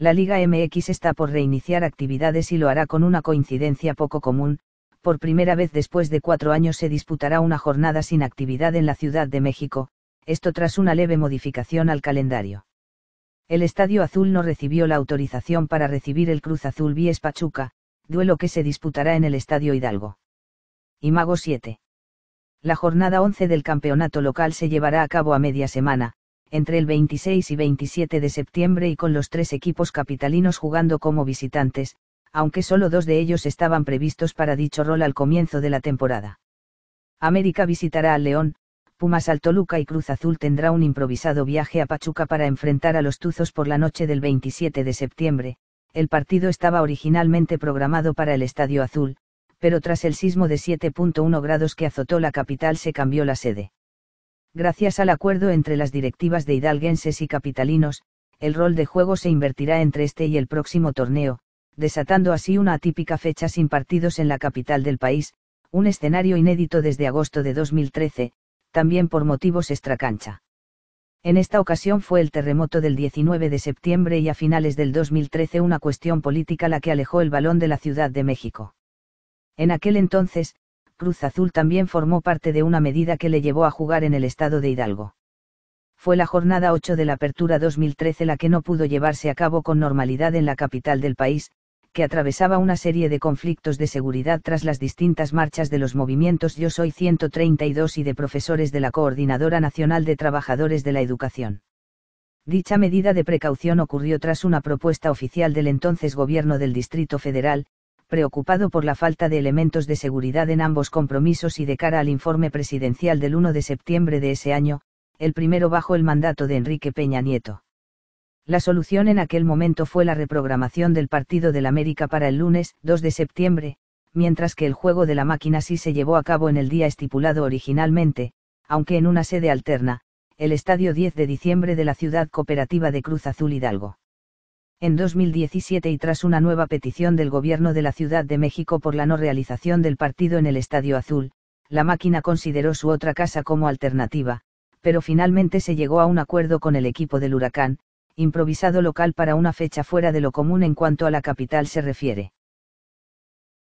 La Liga MX está por reiniciar actividades y lo hará con una coincidencia poco común, por primera vez después de cuatro años se disputará una jornada sin actividad en la Ciudad de México, esto tras una leve modificación al calendario. El Estadio Azul no recibió la autorización para recibir el Cruz Azul Vies Pachuca, duelo que se disputará en el Estadio Hidalgo. Imago 7. La jornada 11 del campeonato local se llevará a cabo a media semana, entre el 26 y 27 de septiembre y con los tres equipos capitalinos jugando como visitantes, aunque solo dos de ellos estaban previstos para dicho rol al comienzo de la temporada. América visitará al León, Pumas al Toluca y Cruz Azul tendrá un improvisado viaje a Pachuca para enfrentar a los Tuzos por la noche del 27 de septiembre. El partido estaba originalmente programado para el Estadio Azul, pero tras el sismo de 7.1 grados que azotó la capital se cambió la sede. Gracias al acuerdo entre las directivas de hidalguenses y capitalinos, el rol de juego se invertirá entre este y el próximo torneo, desatando así una atípica fecha sin partidos en la capital del país, un escenario inédito desde agosto de 2013, también por motivos extracancha. En esta ocasión fue el terremoto del 19 de septiembre y a finales del 2013 una cuestión política la que alejó el balón de la Ciudad de México. En aquel entonces, Cruz Azul también formó parte de una medida que le llevó a jugar en el estado de Hidalgo. Fue la jornada 8 de la Apertura 2013 la que no pudo llevarse a cabo con normalidad en la capital del país, que atravesaba una serie de conflictos de seguridad tras las distintas marchas de los movimientos Yo Soy 132 y de profesores de la Coordinadora Nacional de Trabajadores de la Educación. Dicha medida de precaución ocurrió tras una propuesta oficial del entonces Gobierno del Distrito Federal, preocupado por la falta de elementos de seguridad en ambos compromisos y de cara al informe presidencial del 1 de septiembre de ese año, el primero bajo el mandato de Enrique Peña Nieto. La solución en aquel momento fue la reprogramación del Partido del América para el lunes 2 de septiembre, mientras que el juego de la máquina sí se llevó a cabo en el día estipulado originalmente, aunque en una sede alterna, el Estadio 10 de diciembre de la Ciudad Cooperativa de Cruz Azul Hidalgo en 2017 y tras una nueva petición del Gobierno de la Ciudad de México por la no realización del partido en el Estadio Azul, la máquina consideró su otra casa como alternativa, pero finalmente se llegó a un acuerdo con el equipo del Huracán, improvisado local para una fecha fuera de lo común en cuanto a la capital se refiere.